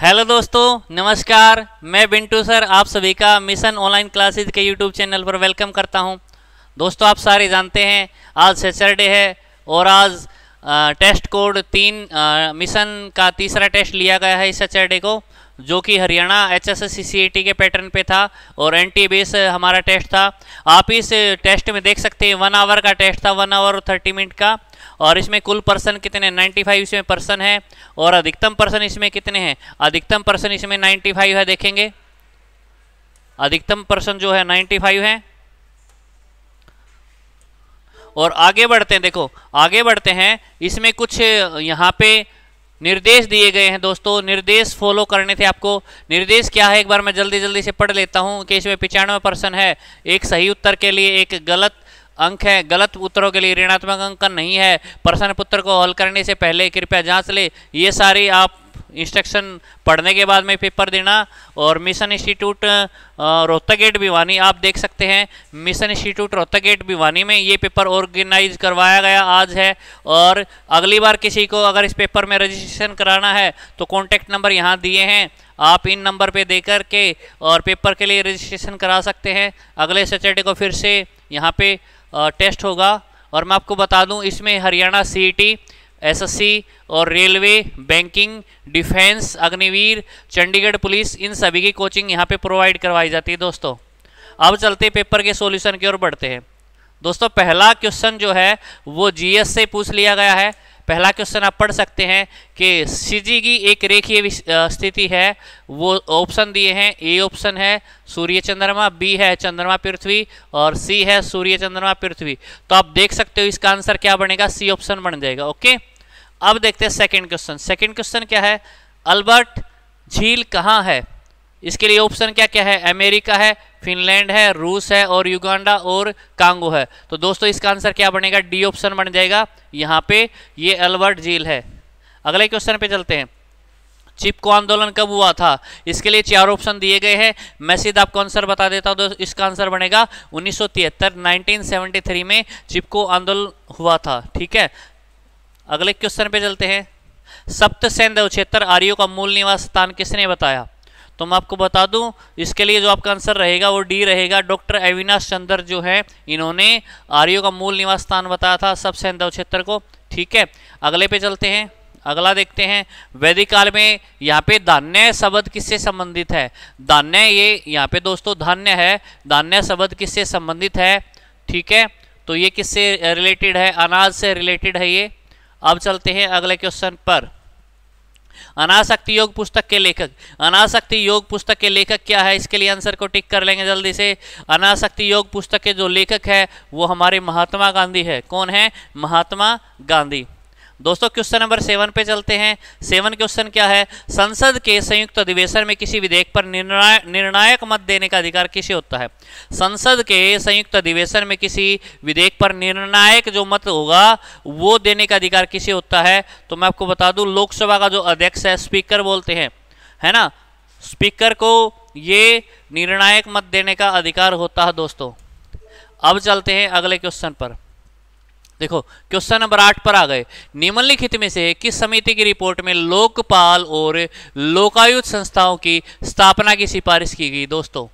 Hello हाँ। दोस्तों नमस्कार मैं बिंटू सर आप सभी का मिशन ऑनलाइन क्लासेस के यूट्यूब चैनल पर वेलकम करता हूं दोस्तों आप सारे जानते हैं आज सैटरडे है और आज आ, टेस्ट कोड तीन आ, मिशन का तीसरा टेस्ट लिया गया है इस सैटरडे को जो कि हरियाणा एच एस के पैटर्न पे था और एन टी बेस हमारा टेस्ट था आप इस टेस्ट में देख सकते हैं वन आवर का टेस्ट था वन आवर थर्टी मिनट का और इसमें कुल पर्सन कितने 95 इसमें पर्सन है और अधिकतम पर्सन इसमें कितने हैं अधिकतम पर्सन इसमें 95 है देखेंगे अधिकतम पर्सन जो है 95 है और आगे बढ़ते हैं देखो आगे बढ़ते हैं इसमें कुछ यहाँ पे निर्देश दिए गए हैं दोस्तों निर्देश फॉलो करने थे आपको निर्देश क्या है एक बार मैं जल्दी जल्दी से पढ़ लेता हूँ कि इसमें पिचानवे परसेंट है एक सही उत्तर के लिए एक गलत अंक है गलत उत्तरों के लिए ऋणात्मक अंक नहीं है प्रश्न पुत्र को हल करने से पहले कृपया जांच ले ये सारी आप इंस्ट्रक्शन पढ़ने के बाद में पेपर देना और mission institute Rohtak gate Bhiwani आप देख सकते हैं mission institute Rohtak gate Bhiwani में ये पेपर ऑर्गेनाइज करवाया गया आज है और अगली बार किसी को अगर इस पेपर में रजिस्ट्रेशन कराना है तो कॉन्टैक्ट नंबर यहाँ दिए हैं आप इन नंबर दे कर के और पेपर के लिए रजिस्ट्रेशन करा सकते हैं अगले सैटरडे को फिर से यहाँ पर टेस्ट होगा और मैं आपको बता दूं इसमें हरियाणा सी एसएससी और railway banking defence Agniveer Chandigarh police इन सभी की कोचिंग यहाँ पे प्रोवाइड करवाई जाती है दोस्तों अब चलते पेपर के सॉल्यूशन की ओर बढ़ते हैं दोस्तों पहला क्वेश्चन जो है वो जीएस से पूछ लिया गया है पहला क्वेश्चन आप पढ़ सकते हैं कि सीजी की एक रेखीय स्थिति है वो ऑप्शन दिए हैं ए ऑप्शन है सूर्य चंद्रमा बी है चंद्रमा पृथ्वी और सी है सूर्य चंद्रमा पृथ्वी तो आप देख सकते हो इसका आंसर क्या बनेगा सी ऑप्शन बन जाएगा ओके अब देखते हैं सेकेंड क्वेश्चन सेकेंड क्वेश्चन क्या है अल्बर्ट झील कहाँ है इसके लिए ऑप्शन क्या क्या है अमेरिका है फिनलैंड है रूस है और युगांडा और कांगो है तो दोस्तों इसका आंसर क्या बनेगा डी ऑप्शन बन जाएगा यहाँ पे ये अल्बर्ट झील है अगले क्वेश्चन पे चलते हैं चिपको आंदोलन कब हुआ था इसके लिए चार ऑप्शन दिए गए हैं मैं सीधा आपको आंसर बता देता हूँ दोस्तों इसका आंसर बनेगा 1973 1973 में चिपको आंदोलन हुआ था ठीक है अगले क्वेश्चन पे चलते हैं सप्त सैन्य क्षेत्र आर्यो का मूल निवास स्थान किसने बताया तो मैं आपको बता दूं इसके लिए जो आपका आंसर रहेगा वो डी रहेगा डॉक्टर अविनाश चंद्र जो है इन्होंने आर्यो का मूल निवास स्थान बताया था सब सैंधव क्षेत्र को ठीक है अगले पे चलते हैं अगला देखते हैं वैदिक काल में यहाँ पे धान्य शब्द किससे संबंधित है धान्य ये यहाँ पे दोस्तों धान्य है धान्य शब्द किससे संबंधित है ठीक है तो ये किससे रिलेटेड है अनाज से रिलेटेड है ये अब चलते हैं अगले क्वेश्चन पर अनासक्ति योग पुस्तक के लेखक अनासक्ति योग पुस्तक के लेखक क्या है इसके लिए आंसर को टिक कर लेंगे जल्दी से अनासक्ति योग पुस्तक के जो लेखक है वो हमारे महात्मा गांधी है कौन है महात्मा गांधी दोस्तों क्वेश्चन नंबर सेवन पे चलते हैं सेवन क्वेश्चन क्या है संसद के संयुक्त अधिवेशन में किसी विधेयक पर निर्णाय निर्णायक मत देने का अधिकार किसे होता है संसद के संयुक्त अधिवेशन में किसी विधेयक पर निर्णायक जो मत होगा वो देने का अधिकार किसे होता है तो मैं आपको बता दूं लोकसभा का जो अध्यक्ष है स्पीकर बोलते हैं है ना स्पीकर को ये निर्णायक मत देने का अधिकार होता है दोस्तों अब चलते हैं अगले क्वेश्चन पर देखो क्वेश्चन नंबर आठ पर आ गए निम्नलिखित में से किस समिति की रिपोर्ट में लोकपाल और लोकायुक्त संस्थाओं की स्थापना की सिफारिश की गई दोस्तों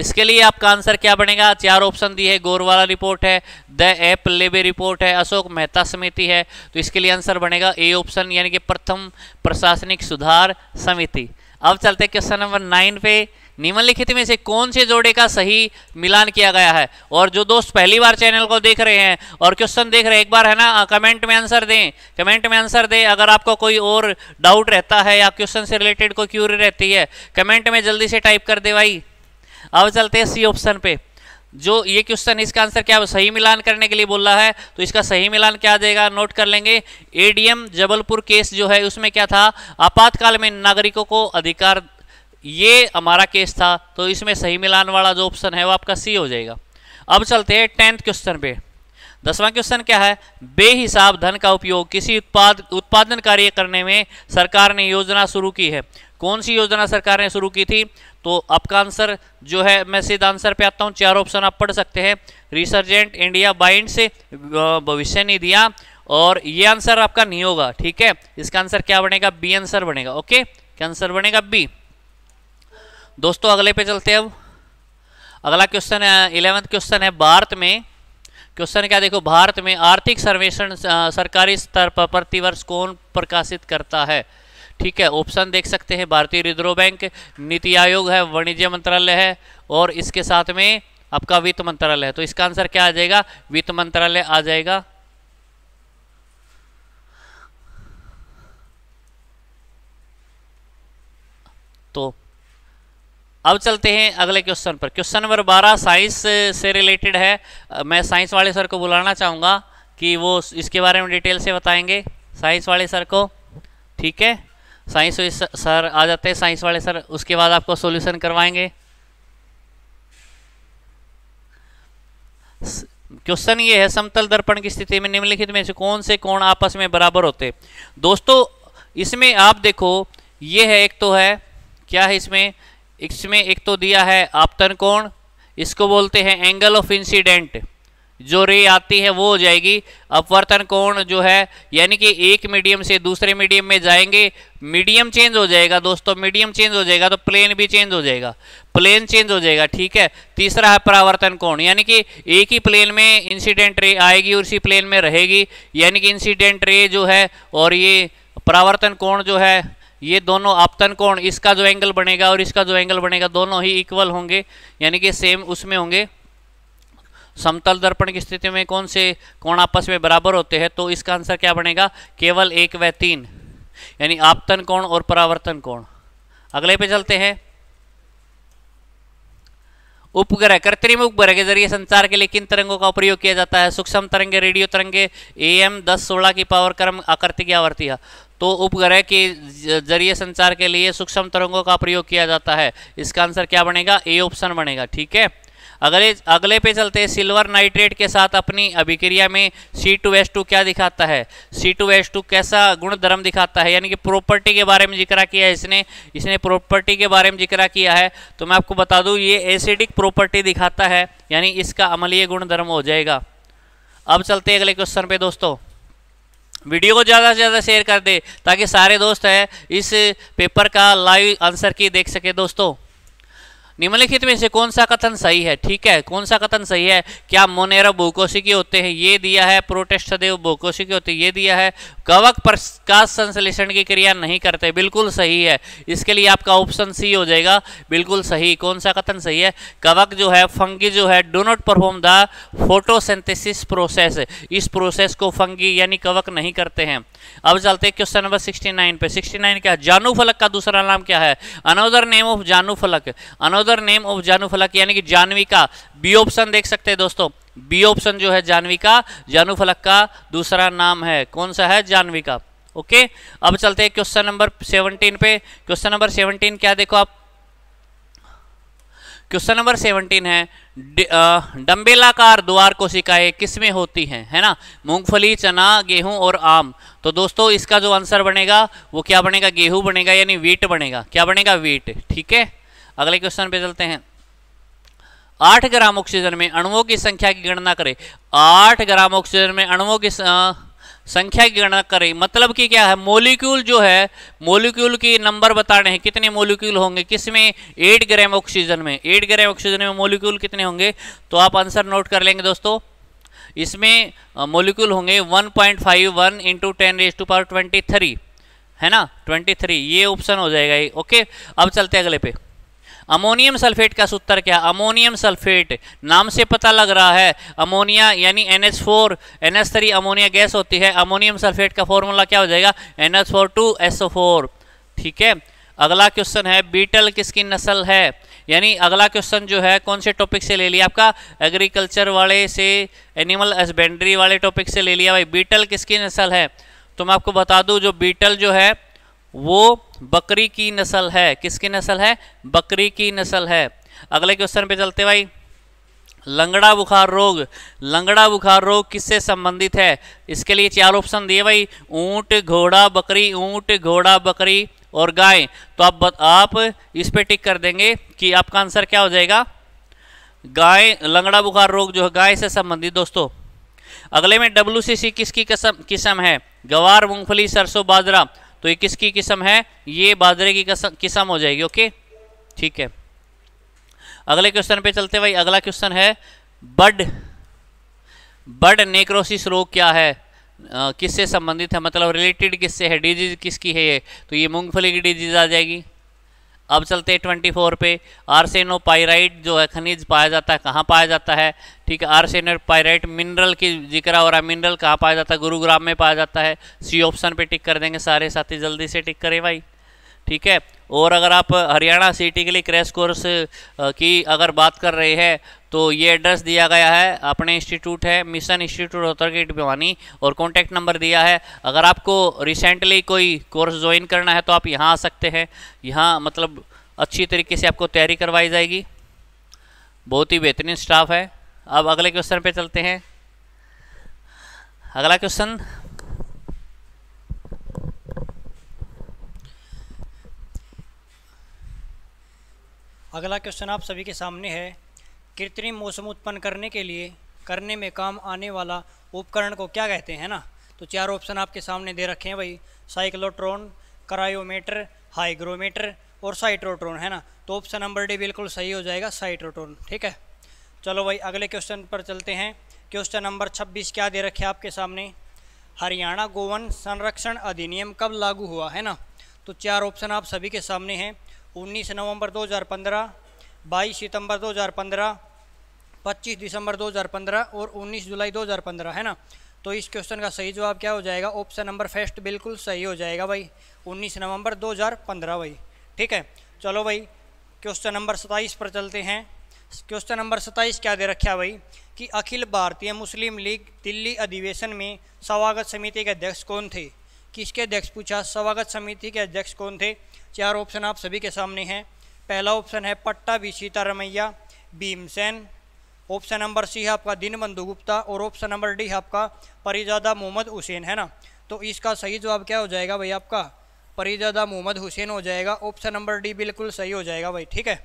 इसके लिए आपका आंसर क्या बनेगा चार ऑप्शन दिए है गोरवाला रिपोर्ट है द एप लेबे रिपोर्ट है अशोक मेहता समिति है तो इसके लिए आंसर बनेगा ए ऑप्शन यानी कि प्रथम प्रशासनिक सुधार समिति अब चलते क्वेश्चन नंबर नाइन पे निम्नलिखित में से कौन से जोड़े का सही मिलान किया गया है और जो दोस्त पहली बार चैनल को देख रहे हैं और क्वेश्चन देख रहे हैं एक बार है ना कमेंट में आंसर दें कमेंट में आंसर दें अगर आपको कोई और डाउट रहता है या क्वेश्चन से रिलेटेड कोई क्यूरी रहती है कमेंट में जल्दी से टाइप कर दे भाई अब चलते हैं सी ऑप्शन पे जो ये क्वेश्चन इसका आंसर क्या सही मिलान करने के लिए बोल रहा है तो इसका सही मिलान क्या देगा नोट कर लेंगे एडीएम जबलपुर केस जो है उसमें क्या था आपातकाल में नागरिकों को अधिकार ये हमारा केस था तो इसमें सही मिलान वाला जो ऑप्शन है वो आपका सी हो जाएगा अब चलते हैं टेंथ क्वेश्चन पे दसवां क्वेश्चन क्या है बेहिसाब धन का उपयोग किसी उत्पाद उत्पादन कार्य करने में सरकार ने योजना शुरू की है कौन सी योजना सरकार ने शुरू की थी तो आपका आंसर जो है मैं सीधा आंसर पे आता हूँ चार ऑप्शन आप पढ़ सकते हैं रिसर्जेंट इंडिया बाइंड से भविष्य दिया और ये आंसर आपका नहीं होगा ठीक है इसका आंसर क्या बनेगा बी आंसर बनेगा ओके क्या आंसर बनेगा बी दोस्तों अगले पे चलते हैं अब अगला क्वेश्चन है इलेवेंथ क्वेश्चन है भारत में क्वेश्चन क्या देखो भारत में आर्थिक सर्वेक्षण सरकारी स्तर पर प्रतिवर्ष कौन प्रकाशित करता है ठीक है ऑप्शन देख सकते हैं भारतीय रिजर्व बैंक नीति आयोग है वाणिज्य मंत्रालय है और इसके साथ में आपका वित्त मंत्रालय है तो इसका आंसर क्या आ जाएगा वित्त मंत्रालय आ जाएगा तो अब चलते हैं अगले क्वेश्चन पर क्वेश्चन नंबर बारह साइंस से रिलेटेड है मैं साइंस वाले सर को बुलाना चाहूँगा कि वो इसके बारे में डिटेल से बताएंगे साइंस वाले सर को ठीक है साइंस सर आ जाते हैं साइंस वाले सर उसके बाद आपको सॉल्यूशन करवाएंगे क्वेश्चन ये है समतल दर्पण की स्थिति में निम्नलिखित में से कौन से कोण आपस में बराबर होते दोस्तों इसमें आप देखो ये है एक तो है क्या है इसमें इसमें एक तो दिया है आपतन कोण इसको बोलते हैं एंगल ऑफ इंसिडेंट जो रे आती है वो हो जाएगी अपवर्तन कोण जो है यानी कि एक मीडियम से दूसरे मीडियम में जाएंगे मीडियम चेंज हो जाएगा दोस्तों मीडियम चेंज हो जाएगा तो प्लेन भी चेंज हो जाएगा प्लेन चेंज हो जाएगा ठीक है तीसरा है परावर्तन कोण यानी कि एक ही प्लेन में इंसिडेंट रे आएगी और उसी प्लेन में रहेगी यानी कि इंसिडेंट रे जो है और ये परावर्तन कोण जो है ये दोनों आपतन कोण इसका जो एंगल बनेगा और इसका जो एंगल बनेगा दोनों ही इक्वल होंगे यानी कि सेम उसमें होंगे समतल दर्पण की स्थिति में कौन से कोण आपस में बराबर होते हैं तो इसका आंसर क्या बनेगा केवल एक व तीन यानी आपतन कोण और परावर्तन कोण अगले पे चलते हैं उपग्रह कृत्रिम उपग्रह के जरिए संचार के लिए किन तरंगों का प्रयोग किया जाता है सूक्ष्म तरंगे रेडियो तरंगे एम दस सोलह की पावर क्रम आकृति की आवर्ती है तो उपग्रह के जरिए संचार के लिए सूक्ष्म तरंगों का प्रयोग किया जाता है इसका आंसर क्या बनेगा ए ऑप्शन बनेगा ठीक है अगले अगले पे चलते हैं सिल्वर नाइट्रेट के साथ अपनी अभिक्रिया में सी टू एस टू क्या दिखाता है सी टू एस टू कैसा गुण धर्म दिखाता है यानी कि प्रॉपर्टी के बारे में जिक्र किया है इसने इसने प्रॉपर्टी के बारे में जिक्र किया है तो मैं आपको बता दूं ये एसिडिक प्रॉपर्टी दिखाता है यानी इसका अमलीय गुणधर्म हो जाएगा अब चलते अगले क्वेश्चन पे दोस्तों वीडियो को ज़्यादा से ज़्यादा शेयर कर दे ताकि सारे दोस्त हैं इस पेपर का लाइव आंसर की देख सके दोस्तों निम्नलिखित में से कौन सा कथन सही है ठीक है कौन सा कथन सही है क्या मोनेरा बोकोसी के होते हैं ये दिया है प्रोटेस्ट सदैव बोकोसी के होते ये दिया है कवक प्रकाश संश्लेषण की क्रिया नहीं करते बिल्कुल सही है इसके लिए आपका ऑप्शन सी हो जाएगा बिल्कुल सही कौन सा कथन सही है कवक जो है फंगी जो है do not perform the photosynthesis process इस प्रोसेस को फंगी यानी कवक नहीं करते हैं अब चलते हैं क्वेश्चन नंबर 69 पे 69 क्या है जानू फलक का दूसरा नाम क्या है अनोदर नेम ऑफ जानू फलक अनोदर नेम ऑफ जानू फलक यानी कि जानवी का बी ऑप्शन देख सकते हैं दोस्तों बी ऑप्शन जो है जानवी का जानू फलक का दूसरा नाम है कौन सा है जानवी का ओके अब चलते हैं क्वेश्चन नंबर 17 पे क्वेश्चन नंबर 17 क्या देखो आप क्वेश्चन नंबर सेवनटीन है डम्बेलाकार द्वार कोशिकाएं किसमें होती हैं है ना मूंगफली चना गेहूं और आम तो दोस्तों इसका जो आंसर बनेगा वो क्या बनेगा गेहूं बनेगा यानी वीट बनेगा क्या बनेगा वीट ठीक है अगले क्वेश्चन पे चलते हैं आठ ग्राम ऑक्सीजन में अणुओं की संख्या की गणना करें आठ ग्राम ऑक्सीजन में अणुओं की संख्या की गणना करें मतलब कि क्या है मोलिक्यूल जो है मोलिक्यूल की नंबर बताने हैं कितने मोलिक्यूल होंगे किस में एट ग्राम ऑक्सीजन में एट ग्राम ऑक्सीजन में मोलिक्यूल कितने होंगे तो आप आंसर नोट कर लेंगे दोस्तों इसमें मोलिक्यूल होंगे 1.51 point five one into ten raise to power twenty three है ना 23 ये ऑप्शन हो जाएगा ये ओके अब चलते हैं अगले पे अमोनियम सल्फेट का सूत्र क्या अमोनियम सल्फेट नाम से पता लग रहा है अमोनिया यानी N H four N H three ammonia gas होती है अमोनियम सल्फेट का फॉर्मूला क्या हो जाएगा N H four two S four ठीक है अगला क्वेश्चन है बीटल किसकी नस्ल है यानी अगला क्वेश्चन जो है कौन से टॉपिक से ले लिया आपका एग्रीकल्चर वाले से एनिमल हस्बेंड्री वाले टॉपिक से ले लिया भाई बीटल किसकी नस्ल है तो मैं आपको बता दूं जो बीटल जो है वो बकरी की नस्ल है किसकी नस्ल है बकरी की नस्ल है अगले क्वेश्चन पे चलते भाई लंगड़ा बुखार रोग लंगड़ा बुखार रोग किससे संबंधित है इसके लिए चार ऑप्शन दिए भाई ऊंट घोड़ा बकरी ऊंट घोड़ा बकरी और गाय तो आप बत, आप इस पे टिक कर देंगे कि आपका आंसर क्या हो जाएगा गाय लंगड़ा बुखार रोग जो है गाय से संबंधित दोस्तों अगले में डब्ल्यू किसकी किस्म है गवार मूंगफली सरसों बाजरा तो ये किसकी किस्म है ये बाजरे की किस्म हो जाएगी ओके ठीक है अगले क्वेश्चन पे चलते भाई अगला क्वेश्चन है बड बड नेक्रोसिस रोग क्या है किससे संबंधित है मतलब रिलेटेड किससे है डिजीज किसकी है ये तो ये मूंगफली की डिजीज आ जाएगी अब चलते हैं ट्वेंटी फोर पे पाइराइट जो है खनिज पाया जाता है कहाँ पाया जाता है ठीक है पाइराइट मिनरल की जिक्र हो रहा है मिनरल कहाँ पाया जाता है गुरुग्राम में पाया जाता है सी ऑप्शन पे टिक कर देंगे सारे साथी जल्दी से टिक करें भाई ठीक है और अगर आप हरियाणा सिटी के लिए क्रैश कोर्स की अगर बात कर रहे हैं तो ये एड्रेस दिया गया है अपने इंस्टीट्यूट है मिशन इंस्टीट्यूट रोहतरगेट भिवानी और कॉन्टैक्ट नंबर दिया है अगर आपको रिसेंटली कोई कोर्स ज्वाइन करना है तो आप यहाँ आ सकते हैं यहाँ मतलब अच्छी तरीके से आपको तैयारी करवाई जाएगी बहुत ही बेहतरीन स्टाफ है अब अगले क्वेश्चन पे चलते हैं अगला क्वेश्चन अगला क्वेश्चन आप सभी के सामने है कृत्रिम मौसम उत्पन्न करने के लिए करने में काम आने वाला उपकरण को क्या कहते हैं ना तो चार ऑप्शन आपके सामने दे रखे हैं भाई साइक्लोट्रॉन क्रायोमीटर हाइग्रोमीटर और साइट्रोट्रॉन है ना तो ऑप्शन नंबर डी बिल्कुल सही हो जाएगा साइट्रोट्रॉन ठीक है चलो भाई अगले क्वेश्चन पर चलते हैं क्वेश्चन नंबर 26 क्या दे रखे आपके सामने हरियाणा गोवन संरक्षण अधिनियम कब लागू हुआ है ना तो चार ऑप्शन आप सभी के सामने हैं 19 नवंबर 2015 22 सितंबर 2015 25 दिसंबर 2015 और 19 जुलाई 2015 है ना तो इस क्वेश्चन का सही जवाब क्या हो जाएगा ऑप्शन नंबर फर्स्ट बिल्कुल सही हो जाएगा भाई 19 नवंबर 2015 भाई ठीक है चलो भाई क्वेश्चन नंबर 27 पर चलते हैं क्वेश्चन नंबर 27 क्या दे रखा भाई कि अखिल भारतीय मुस्लिम लीग दिल्ली अधिवेशन में स्वागत समिति के अध्यक्ष कौन थे किसके अध्यक्ष पूछा स्वागत समिति के अध्यक्ष कौन थे चार ऑप्शन आप सभी के सामने हैं पहला ऑप्शन है Pattabhi Sitaramayya Bhimsen option number C है आपका बंधु गुप्ता और ऑप्शन नंबर डी है आपका परिजादा मोहम्मद हुसैन है ना तो इसका सही जवाब क्या हो जाएगा भाई आपका परिजादा मोहम्मद हुसैन हो जाएगा ऑप्शन नंबर डी बिल्कुल सही हो जाएगा भाई ठीक है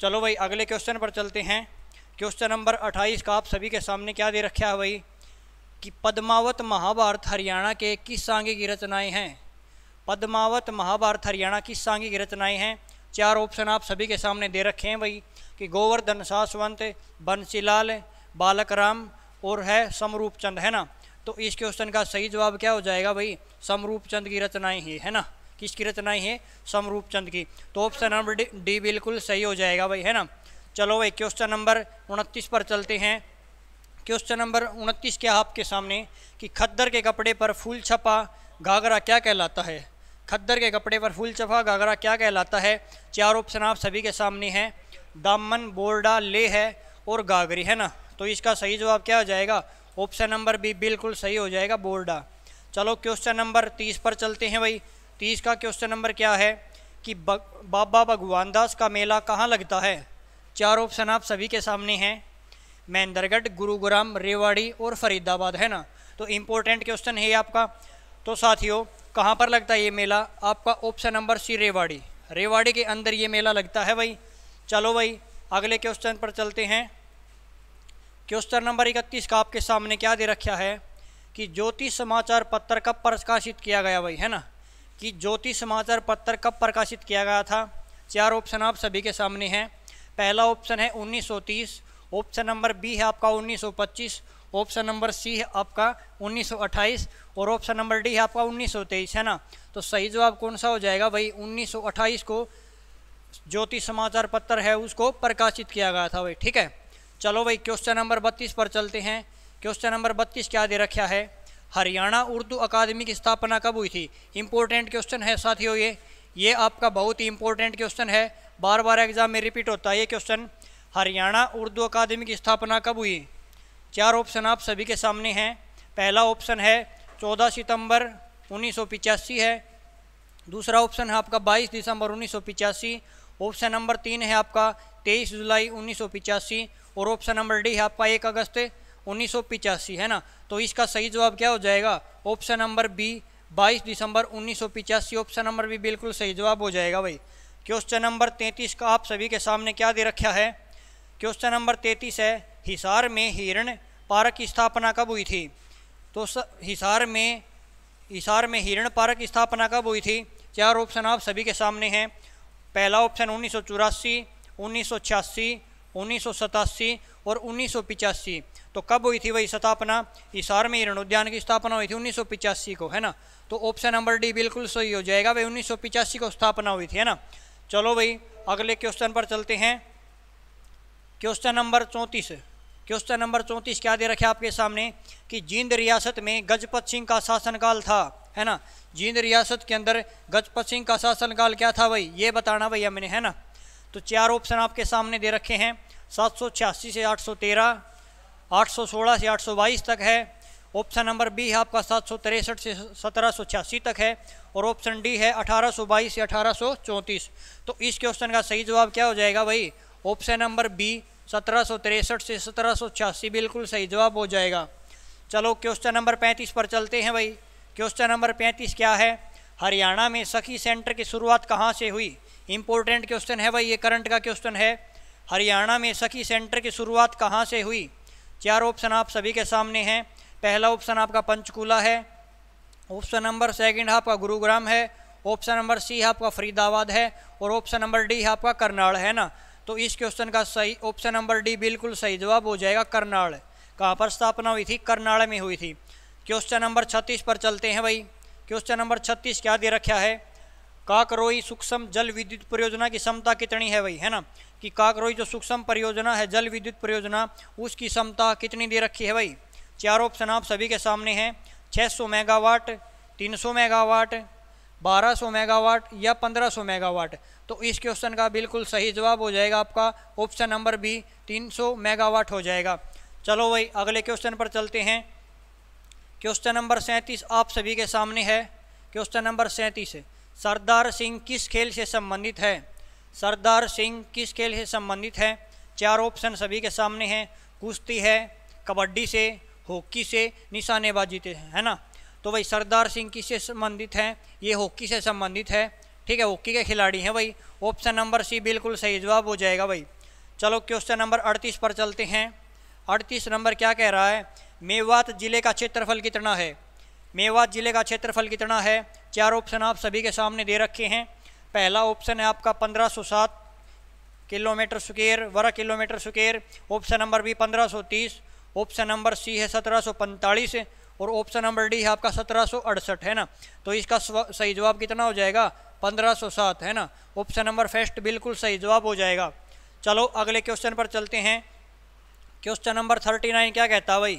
चलो भाई अगले क्वेश्चन पर चलते हैं क्वेश्चन नंबर अट्ठाईस का आप सभी के सामने क्या दे रखा है भाई कि पद्मावत महाभारत हरियाणा के किस सांगी की रचनाएँ हैं पद्मावत महाभारत हरियाणा किस सांगी की रचनाएँ हैं चार ऑप्शन आप सभी के सामने दे रखे हैं भाई कि गोवर्धन सासवंत बंसीलाल बालक राम और है समरूप चंद है ना तो इस क्वेश्चन का सही जवाब क्या हो जाएगा भाई समरूप चंद की रचनाएं ही है ना किसकी रचनाएं हैं समरूप चंद की तो ऑप्शन नंबर डी बिल्कुल सही हो जाएगा भाई है ना चलो भाई क्वेश्चन नंबर उनतीस पर चलते हैं क्वेश्चन नंबर उनतीस क्या आपके सामने कि खद्दर के कपड़े पर फूल छपा घाघरा क्या कहलाता है खद्दर के कपड़े पर फूल छपा घाघरा क्या कहलाता है चार ऑप्शन आप सभी के सामने हैं दामन बोर्डा ले है और गागरी है ना तो इसका सही जवाब क्या हो जाएगा ऑप्शन नंबर बी बिल्कुल सही हो जाएगा बोर्डा चलो क्वेश्चन नंबर तीस पर चलते हैं भाई तीस का क्वेश्चन नंबर क्या है कि बाबा भगवान दास का मेला कहाँ लगता है चार ऑप्शन आप सभी के सामने हैं महेंद्रगढ़ गुरुग्राम रेवाड़ी और फरीदाबाद है ना तो इम्पोर्टेंट क्वेश्चन है आपका तो साथियों कहाँ पर लगता है ये मेला आपका option number C Rewari Rewari के अंदर ये मेला लगता है भाई चलो भाई अगले क्वेश्चन पर चलते हैं क्वेश्चन नंबर इकतीस का आपके सामने क्या दे रखा है कि ज्योतिष समाचार पत्र कब प्रकाशित किया गया भाई है ना कि ज्योतिष समाचार पत्र कब प्रकाशित किया गया था चार ऑप्शन आप सभी के सामने हैं पहला ऑप्शन है 1930 ऑप्शन नंबर बी है आपका 1925 ऑप्शन नंबर सी है आपका 1928 और ऑप्शन नंबर डी है आपका 1923 है ना तो सही जवाब कौन सा हो जाएगा भाई 1928 को ज्योति समाचार पत्र है उसको प्रकाशित किया गया था भाई ठीक है चलो भाई क्वेश्चन नंबर बत्तीस पर चलते हैं क्वेश्चन नंबर बत्तीस क्या दे रखा है हरियाणा उर्दू अकादमी की स्थापना कब हुई थी इंपॉर्टेंट क्वेश्चन है साथियों ये ये आपका बहुत ही इंपॉर्टेंट क्वेश्चन है बार बार एग्जाम में रिपीट होता है ये क्वेश्चन हरियाणा उर्दू अकादमी की स्थापना कब हुई चार ऑप्शन आप सभी के सामने हैं पहला ऑप्शन है चौदह सितंबर उन्नीस है दूसरा ऑप्शन है आपका 22 दिसंबर उन्नीस ऑप्शन नंबर तीन है आपका तेईस जुलाई उन्नीस और ऑप्शन नंबर डी है आपका एक अगस्त उन्नीस है ना तो इसका सही जवाब क्या हो जाएगा ऑप्शन नंबर बी 22 दिसंबर उन्नीस ऑप्शन नंबर भी बिल्कुल सही जवाब हो जाएगा भाई क्वेश्चन नंबर 33 का आप सभी के सामने क्या दे रखा है क्वेश्चन नंबर 33 है हिसार में हिरण पार्क की स्थापना कब हुई थी तो हिसार में हिसार में हिरण पार्क की स्थापना कब हुई थी चार ऑप्शन आप सभी के सामने हैं पहला ऑप्शन उन्नीस सौ चौरासी उन्नीस सौ छियासी उन्नीस सौ सतासी और उन्नीस सौ पिचासी तो कब हुई थी वही स्थापना हिसार में उद्यान की स्थापना हुई थी उन्नीस सौ पिचासी को है ना तो ऑप्शन नंबर डी बिल्कुल सही हो जाएगा भाई उन्नीस सौ पिचासी को स्थापना हुई थी है ना चलो भाई अगले क्वेश्चन पर चलते हैं क्वेश्चन नंबर चौंतीस क्वेश्चन नंबर चौंतीस क्या दे रखे आपके सामने कि जींद रियासत में गजपत सिंह का शासनकाल था है ना जींद रियासत के अंदर गजपत सिंह का शासनकाल क्या था भाई ये बताना भाई हमने है ना तो चार ऑप्शन आपके सामने दे रखे हैं सात सौ छियासी से आठ सौ तेरह आठ सौ सोलह से आठ सौ बाईस तक है ऑप्शन नंबर बी है आपका सात सौ तिरसठ से सत्रह सौ छियासी तक है और ऑप्शन डी है अठारह सौ बाईस से अठारह सौ चौंतीस तो इस क्वेश्चन का सही जवाब क्या हो जाएगा भाई ऑप्शन नंबर बी सत्रह से सत्रह बिल्कुल सही जवाब हो जाएगा चलो क्वेश्चन नंबर पैंतीस पर चलते हैं भाई क्वेश्चन नंबर पैंतीस क्या है हरियाणा में सखी सेंटर की शुरुआत कहाँ से हुई इंपॉर्टेंट क्वेश्चन है भाई ये करंट का क्वेश्चन है हरियाणा में सखी सेंटर की शुरुआत कहाँ से हुई चार ऑप्शन आप सभी के सामने हैं पहला ऑप्शन आपका पंचकूला है ऑप्शन नंबर सेकंड आपका गुरुग्राम है ऑप्शन नंबर सी आपका फरीदाबाद है और ऑप्शन नंबर डी आपका करनाल है ना तो इस क्वेश्चन का सही ऑप्शन नंबर डी बिल्कुल सही जवाब हो जाएगा करनाल कहाँ पर स्थापना हुई थी करनाल में हुई थी क्वेश्चन नंबर छत्तीस पर चलते हैं भाई क्वेश्चन नंबर छत्तीस क्या दे रखा है काकरोई सूक्ष्म जल विद्युत परियोजना की क्षमता कितनी है भाई है ना कि काकरोई जो सूक्ष्म परियोजना है जल विद्युत परियोजना उसकी क्षमता कितनी दे रखी है भाई चार ऑप्शन आप सभी के सामने हैं 600 मेगावाट 300 मेगावाट 1200 मेगावाट या 1500 मेगावाट तो इस क्वेश्चन का बिल्कुल सही जवाब हो जाएगा आपका ऑप्शन नंबर बी 300 मेगावाट हो जाएगा चलो भाई अगले क्वेश्चन पर चलते हैं क्वेश्चन नंबर सैंतीस आप सभी के सामने है क्वेश्चन नंबर सैंतीस सरदार सिंह किस खेल से संबंधित है सरदार सिंह किस खेल से संबंधित है चार ऑप्शन सभी के सामने हैं कुश्ती है कबड्डी से हॉकी से निशानेबाजी से है ना तो भाई सरदार सिंह किससे संबंधित हैं ये हॉकी से संबंधित है ठीक है हॉकी के खिलाड़ी हैं भाई ऑप्शन नंबर सी बिल्कुल सही जवाब हो जाएगा भाई चलो क्वेश्चन नंबर अड़तीस पर चलते हैं अड़तीस नंबर क्या कह रहा है मेवात जिले का क्षेत्रफल कितना है मेवात जिले का क्षेत्रफल कितना है चार ऑप्शन आप सभी के सामने दे रखे हैं पहला ऑप्शन है आपका पंद्रह सौ सात किलोमीटर स्क्वेयर वर्ग kilometre square option number B पंद्रह सौ तीस ऑप्शन नंबर सी है सत्रह सौ पैंतालीस और ऑप्शन नंबर डी है आपका सत्रह है ना तो इसका सही जवाब कितना हो जाएगा 1507 है ना ऑप्शन नंबर फर्स्ट बिल्कुल सही जवाब हो जाएगा चलो अगले क्वेश्चन पर चलते हैं क्वेश्चन नंबर थर्टी नाइन क्या कहता है भाई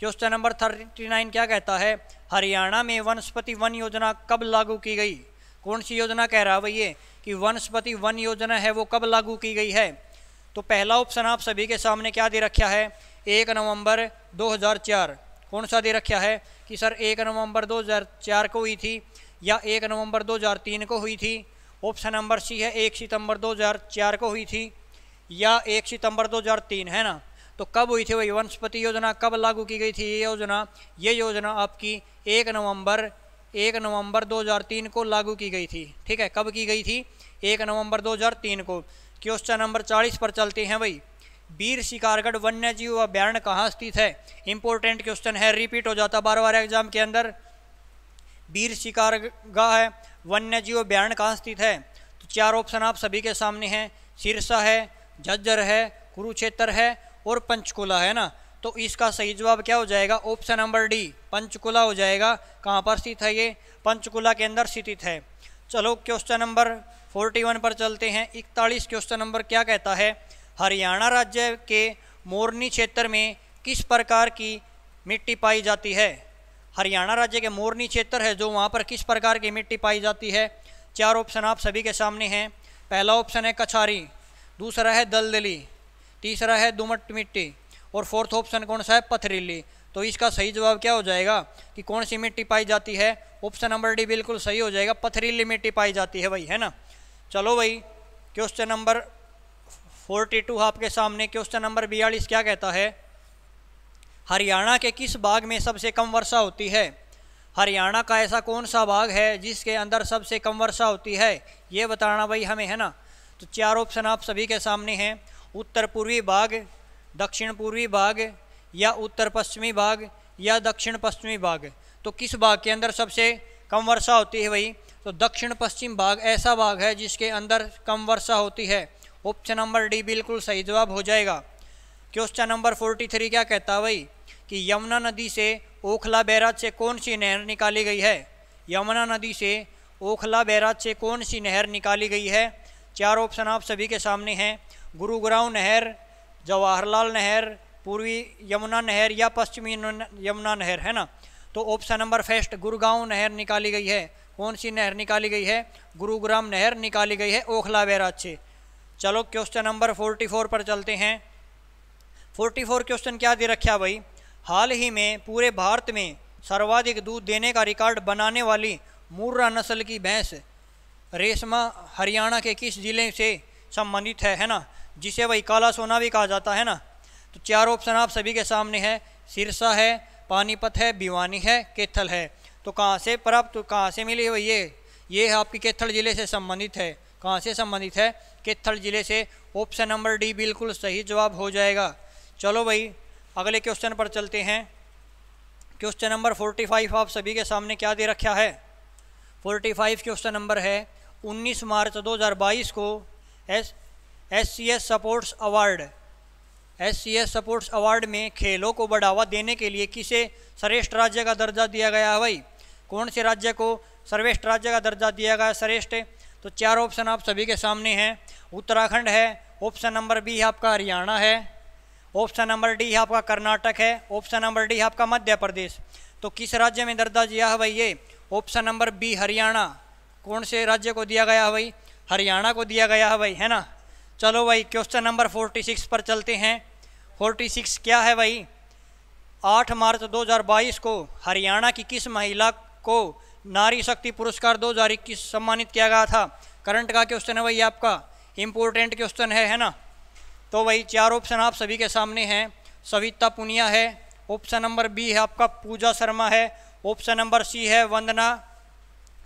क्वेश्चन नंबर थर्टी नाइन क्या कहता है हरियाणा में वनस्पति वन योजना कब लागू की गई कौन सी योजना कह रहा है भाई ये कि वनस्पति वन योजना है वो कब लागू की गई है तो पहला ऑप्शन आप सभी के सामने क्या दे रखा है एक नवंबर चार कौन सा दे रखा है कि सर एक नवंबर 2004 को हुई थी या एक नवंबर 2003 को हुई थी ऑप्शन नंबर सी है एक सितंबर 2004 को हुई थी या एक सितंबर 2003 है ना तो कब हुई थी वही वनस्पति योजना कब लागू की गई थी ये योजना ये योजना आपकी एक नवंबर एक नवंबर 2003 को लागू की गई थी ठीक है कब की गई थी एक नवंबर 2003 को क्वेश्चन नंबर 40 पर चलते हैं भाई बीर शिकारगढ़ वन्य जीव अभ्यारण कहाँ स्थित है इंपॉर्टेंट क्वेश्चन है रिपीट हो जाता बार बार एग्जाम के अंदर वीर शिकारगा है वन्य जीव अभ्यारण कहाँ स्थित है तो चार ऑप्शन आप सभी के सामने हैं सिरसा है झज्जर है कुरुक्षेत्र है और पंचकुला है ना तो इसका सही जवाब क्या हो जाएगा ऑप्शन नंबर डी पंचकुला हो जाएगा कहाँ पर स्थित है ये पंचकुला के अंदर स्थित है चलो क्वेश्चन नंबर 41 पर चलते हैं इकतालीस क्वेश्चन नंबर क्या कहता है हरियाणा राज्य के मोरनी क्षेत्र में किस प्रकार की मिट्टी पाई जाती है हरियाणा राज्य के मोरनी क्षेत्र है जो वहाँ पर किस प्रकार की मिट्टी पाई जाती है चार ऑप्शन आप सभी के सामने हैं पहला ऑप्शन है कछारी दूसरा है दलदली तीसरा है दुमट मिट्टी और फोर्थ ऑप्शन कौन सा है पथरीली तो इसका सही जवाब क्या हो जाएगा कि कौन सी मिट्टी पाई जाती है ऑप्शन नंबर डी बिल्कुल सही हो जाएगा पथरीली मिट्टी पाई जाती है भाई है ना चलो भाई क्वेश्चन नंबर फोर्टी टू आपके सामने क्वेश्चन नंबर बयालीस क्या कहता है हरियाणा के किस बाग में सबसे कम वर्षा होती है हरियाणा का ऐसा कौन सा बाग है जिसके अंदर सबसे कम वर्षा होती है ये बताना भाई हमें है ना तो चार ऑप्शन आप सभी के सामने हैं उत्तर पूर्वी बाग दक्षिण पूर्वी बाग या उत्तर पश्चिमी बाग या दक्षिण पश्चिमी बाग तो किस बाग के अंदर सबसे कम वर्षा होती है भाई तो दक्षिण पश्चिम बाग ऐसा बाग है जिसके अंदर कम वर्षा होती है ऑप्शन नंबर डी बिल्कुल सही जवाब हो जाएगा क्वेश्चन नंबर फोर्टी थ्री क्या कहता है भाई कि यमुना नदी से ओखला बैराज से कौन सी नहर निकाली गई है यमुना नदी से ओखला बैराज से कौन सी नहर निकाली गई है चार ऑप्शन आप सभी के सामने हैं गुरुग्राव नहर जवाहरलाल नहर पूर्वी यमुना नहर या पश्चिमी यमुना नहर है ना तो ऑप्शन नंबर फर्स्ट गुरुगांव नहर निकाली गई है कौन सी नहर निकाली गई है गुरुग्राम नहर निकाली गई है ओखला बैराज से चलो क्वेश्चन नंबर फोर्टी फोर पर चलते हैं फोर्टी फोर क्वेश्चन क्या दे रखा भाई हाल ही में पूरे भारत में सर्वाधिक दूध देने का रिकॉर्ड बनाने वाली मुर्रा नस्ल की भैंस रेशमा हरियाणा के किस जिले से संबंधित है है ना जिसे वही काला सोना भी कहा जाता है ना तो चार ऑप्शन आप सभी के सामने है सिरसा है पानीपत है भिवानी है केथल है तो कहाँ से प्राप्त तो कहाँ से मिली हुई ये ये आपकी केथल ज़िले से संबंधित है कहाँ से संबंधित है केथल जिले से ऑप्शन नंबर डी बिल्कुल सही जवाब हो जाएगा चलो भाई अगले क्वेश्चन पर चलते हैं क्वेश्चन नंबर 45 आप सभी के सामने क्या दे रखा है 45 क्वेश्चन नंबर है 19 मार्च 2022 को S S C S sports award S C S sports award में खेलों को बढ़ावा देने के लिए किसे श्रेष्ठ राज्य का दर्जा दिया गया है भाई कौन से राज्य को सर्वेष्ठ राज्य का दर्जा दिया गया श्रेष्ठ तो चार ऑप्शन आप सभी के सामने हैं उत्तराखंड है ऑप्शन नंबर बी है आपका हरियाणा है ऑप्शन नंबर डी है आपका कर्नाटक है ऑप्शन नंबर डी है आपका मध्य प्रदेश तो किस राज्य में दर्जा दिया है भाई ये ऑप्शन नंबर बी हरियाणा कौन से राज्य को दिया गया है भाई हरियाणा को दिया गया है भाई है ना चलो भाई क्वेश्चन नंबर फोर्टी सिक्स पर चलते हैं फोर्टी सिक्स क्या है भाई आठ मार्च 2022 को हरियाणा की किस महिला को नारी शक्ति पुरस्कार इक्कीस सम्मानित किया गया था करंट का क्वेश्चन है वही आपका इम्पोर्टेंट क्वेश्चन है है ना तो वही चार ऑप्शन आप सभी के सामने हैं सविता पुनिया है ऑप्शन नंबर बी है आपका पूजा शर्मा है ऑप्शन नंबर सी है वंदना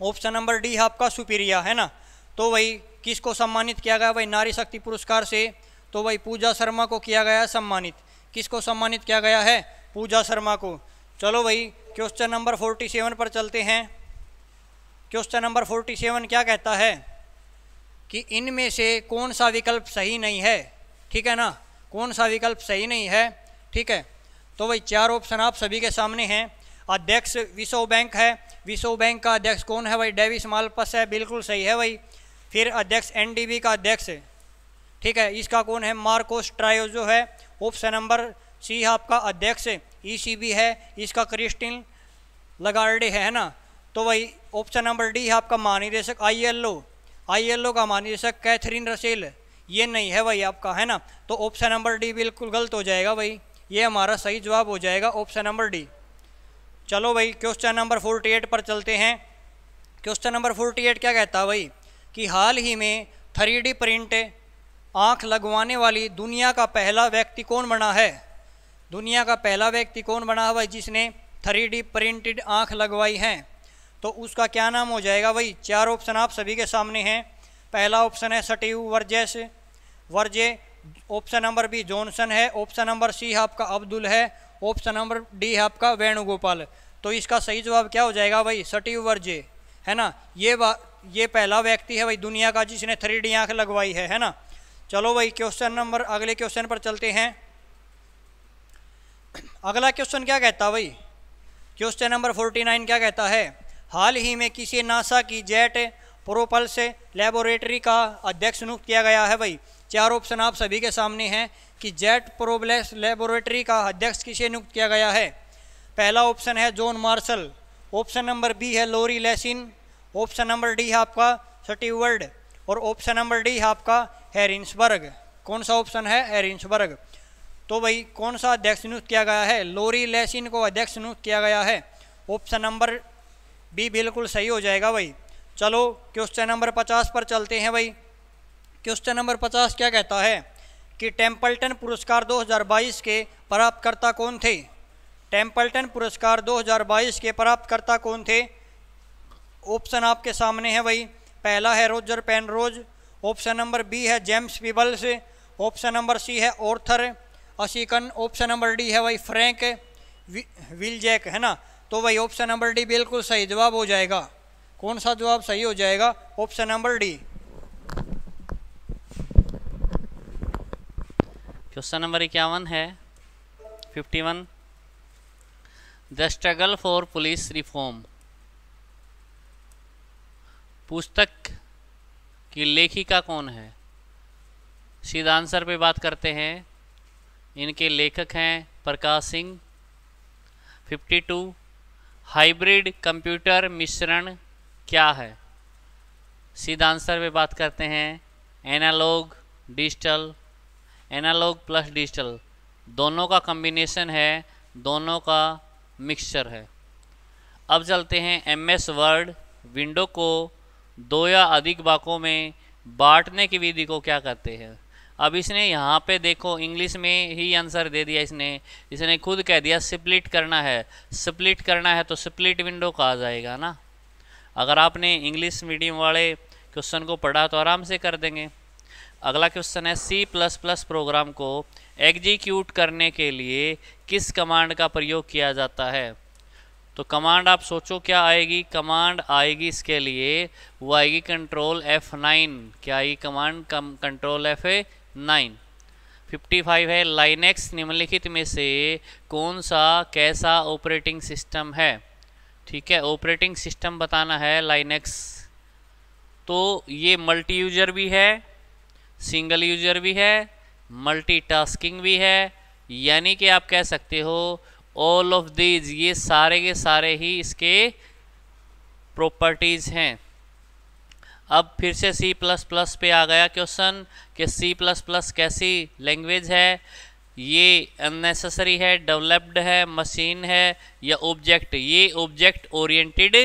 ऑप्शन नंबर डी है आपका सुप्रिया है ना तो वही किसको सम्मानित किया गया वही नारी शक्ति पुरस्कार से तो वही पूजा शर्मा को किया गया सम्मानित किसको सम्मानित किया गया है पूजा शर्मा को चलो वही क्वेश्चन नंबर फोर्टी सेवन पर चलते हैं क्वेश्चन नंबर 47 क्या कहता है कि इनमें से कौन सा विकल्प सही नहीं है ठीक है ना कौन सा विकल्प सही नहीं है ठीक है तो भाई चार ऑप्शन आप सभी के सामने हैं अध्यक्ष विश्व बैंक है विश्व बैंक का अध्यक्ष कौन है भाई डेविस मालपस है बिल्कुल सही है भाई फिर अध्यक्ष एनडीबी का अध्यक्ष ठीक है इसका कौन है मार्कोस जो है ऑप्शन नंबर सी आपका अध्यक्ष ईसीबी e है इसका क्रिस्टिन लगार्डे है ना तो वही ऑप्शन नंबर डी है आपका महानिदेशक एल ओ का मान निदेशक कैथरीन रसेल ये नहीं है भाई आपका है ना तो ऑप्शन नंबर डी बिल्कुल गलत हो जाएगा भाई ये हमारा सही जवाब हो जाएगा ऑप्शन नंबर डी चलो भाई क्वेश्चन नंबर फोर्टी एट पर चलते हैं क्वेश्चन नंबर फोर्टी एट क्या कहता है भाई कि हाल ही में थ्री प्रिंट आँख लगवाने वाली दुनिया का पहला व्यक्ति कौन बना है दुनिया का पहला व्यक्ति कौन बना है भाई जिसने थ्री प्रिंटेड आँख लगवाई है तो उसका क्या नाम हो जाएगा भाई चार ऑप्शन आप सभी के सामने हैं पहला ऑप्शन है सटीव वर्जेस वर्जे ऑप्शन नंबर बी जॉनसन है ऑप्शन नंबर सी आपका अब्दुल है ऑप्शन नंबर डी है आपका वेणुगोपाल तो इसका सही जवाब क्या हो जाएगा भाई सटीव वर्जे है ना ये ये पहला व्यक्ति है भाई दुनिया का जिसने थ्री डी आँख लगवाई है है ना चलो भाई क्वेश्चन नंबर अगले क्वेश्चन पर चलते हैं अगला क्वेश्चन क्या कहता भाई क्वेश्चन नंबर फोर्टी नाइन क्या कहता है हाल ही में किसी नासा की जेट प्रोपल्स लेबोरेटरी का अध्यक्ष नियुक्त किया गया है भाई चार ऑप्शन आप सभी के सामने हैं कि जेट प्रोबलेस लेबोरेटरी का अध्यक्ष किसे नियुक्त किया गया है पहला ऑप्शन है John Marshall option number B है लोरी लेसिन ऑप्शन नंबर डी है आपका स्टीवर्ड और ऑप्शन नंबर डी है आपका हेरिन्सबर्ग कौन सा ऑप्शन है हेरिन्सबर्ग तो भाई कौन सा अध्यक्ष नियुक्त किया गया है लोरी लेसिन को अध्यक्ष नियुक्त किया गया है ऑप्शन नंबर बी बिल्कुल सही हो जाएगा भाई चलो क्वेश्चन नंबर पचास पर चलते हैं भाई क्वेश्चन नंबर पचास क्या कहता है कि टेम्पल्टन पुरस्कार 2022 के प्राप्तकर्ता कौन थे टेम्पल्टन पुरस्कार 2022 के प्राप्तकर्ता कौन थे ऑप्शन आपके सामने है भाई पहला है Roger Penrose option number B है James Peebles option number C है Arthur Ashkin option number D है भाई फ्रैंक विल जैक है ना तो भाई ऑप्शन नंबर डी बिल्कुल सही जवाब हो जाएगा कौन सा जवाब सही हो जाएगा option number D question number इक्यावन है fifty one the struggle for police reform पुस्तक की लेखिका कौन है सीधा आंसर पे बात करते हैं इनके लेखक हैं Prakash Singh fifty two hybrid computer मिश्रण क्या है सीधा आंसर पे बात करते हैं analogue digital analogue plus digital दोनों का कम्बिनेशन है दोनों का मिक्सचर है अब चलते हैं एम एस वर्ड विंडो को दो या अधिक भागों में बांटने की विधि को क्या करते हैं अब इसने यहाँ पे देखो इंग्लिश में ही आंसर दे दिया इसने इसने खुद कह दिया स्प्लिट करना है स्प्लिट करना है तो स्प्लिट विंडो कहा जाएगा ना अगर आपने इंग्लिश मीडियम वाले क्वेश्चन को पढ़ा तो आराम से कर देंगे अगला क्वेश्चन है सी प्लस प्लस प्रोग्राम को एग्जीक्यूट करने के लिए किस कमांड का प्रयोग किया जाता है तो कमांड आप सोचो क्या आएगी कमांड आएगी इसके लिए वो आएगी कंट्रोल एफ नाइन क्या आएगी command control F nine fifty five है लाइनेक्स निम्नलिखित में से कौन सा कैसा ऑपरेटिंग सिस्टम है ठीक है ऑपरेटिंग सिस्टम बताना है लाइनेक्स तो ये मल्टी यूजर भी है सिंगल यूजर भी है मल्टीटास्किंग भी है यानी कि आप कह सकते हो ऑल ऑफ दीज ये सारे के सारे ही इसके प्रॉपर्टीज़ हैं अब फिर से C++ पे आ गया क्वेश्चन कि C++ कैसी लैंग्वेज है ये अननेसेसरी है डेवलप्ड है मशीन है या ऑब्जेक्ट ये ऑब्जेक्ट ओरिएंटेड